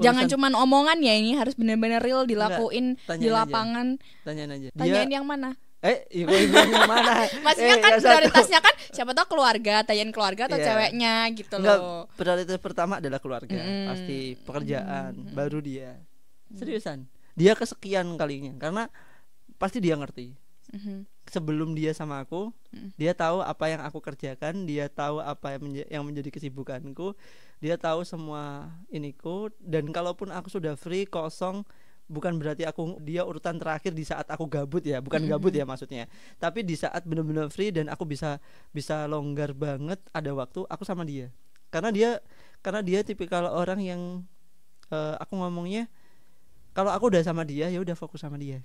jangan cuma omongan ya ini harus benar-benar real dilakuin di lapangan aja. tanyain aja tanyain yang mana Eh, ibu ibu yang mana? Eh, Maksudnya eh, kan prioritasnya kan siapa tahu keluarga, tanyain keluarga atau yeah. ceweknya gitu loh. Prioritas pertama adalah keluarga, mm. pasti pekerjaan, mm. baru dia. Seriusan. Dia kesekian kalinya karena pasti dia ngerti hmm sebelum dia sama aku mm-hmm. dia tahu apa yang aku kerjakan dia tahu apa yang, menja- yang menjadi kesibukanku dia tahu semua iniku dan kalaupun aku sudah free kosong bukan berarti aku dia urutan terakhir di saat aku gabut ya bukan mm-hmm. gabut mm-hmm. ya maksudnya tapi di saat benar-benar free dan aku bisa bisa longgar banget ada waktu aku sama dia karena dia karena dia tipikal orang yang uh, aku ngomongnya kalau aku udah sama dia ya udah fokus sama dia